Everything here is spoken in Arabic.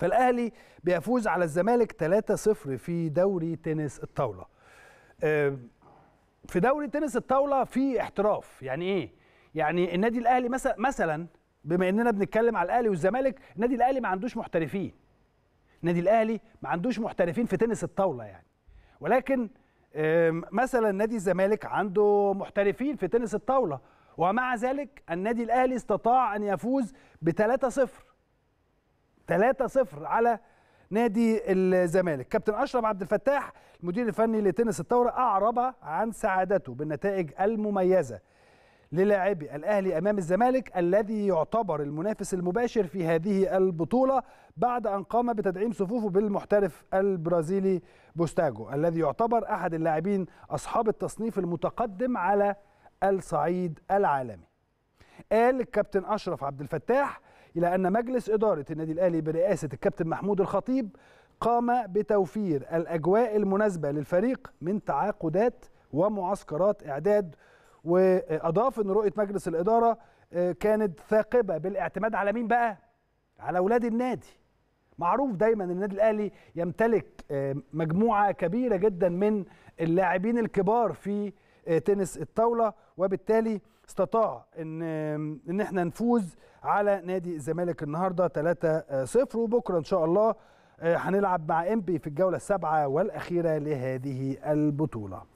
فالاهلي بيفوز على الزمالك 3-0 في دوري تنس الطاوله في دوري تنس الطاوله في احتراف يعني ايه يعني النادي الاهلي مثلا مثلا بما اننا بنتكلم على الاهلي والزمالك النادي الاهلي ما عندوش محترفين النادي الاهلي ما عندوش محترفين في تنس الطاوله يعني ولكن مثلا نادي الزمالك عنده محترفين في تنس الطاوله ومع ذلك النادي الاهلي استطاع ان يفوز ب 3-0 3-0 على نادي الزمالك كابتن اشرف عبد الفتاح المدير الفني لتنس الثوره اعرب عن سعادته بالنتائج المميزه للاعبي الاهلي امام الزمالك الذي يعتبر المنافس المباشر في هذه البطوله بعد ان قام بتدعيم صفوفه بالمحترف البرازيلي بوستاجو الذي يعتبر احد اللاعبين اصحاب التصنيف المتقدم على الصعيد العالمي قال الكابتن اشرف عبد الفتاح الى ان مجلس اداره النادي الاهلي برئاسه الكابتن محمود الخطيب قام بتوفير الاجواء المناسبه للفريق من تعاقدات ومعسكرات اعداد واضاف ان رؤيه مجلس الاداره آه، كانت ثاقبه بالاعتماد على مين بقى على اولاد النادي معروف دايما ان النادي الاهلي يمتلك آه، مجموعه كبيره جدا من اللاعبين الكبار في آه، تنس الطاوله وبالتالي استطاع ان ان احنا نفوز على نادي الزمالك النهارده 3-0 وبكره ان شاء الله آه، هنلعب مع امبي في الجوله السابعه والاخيره لهذه البطوله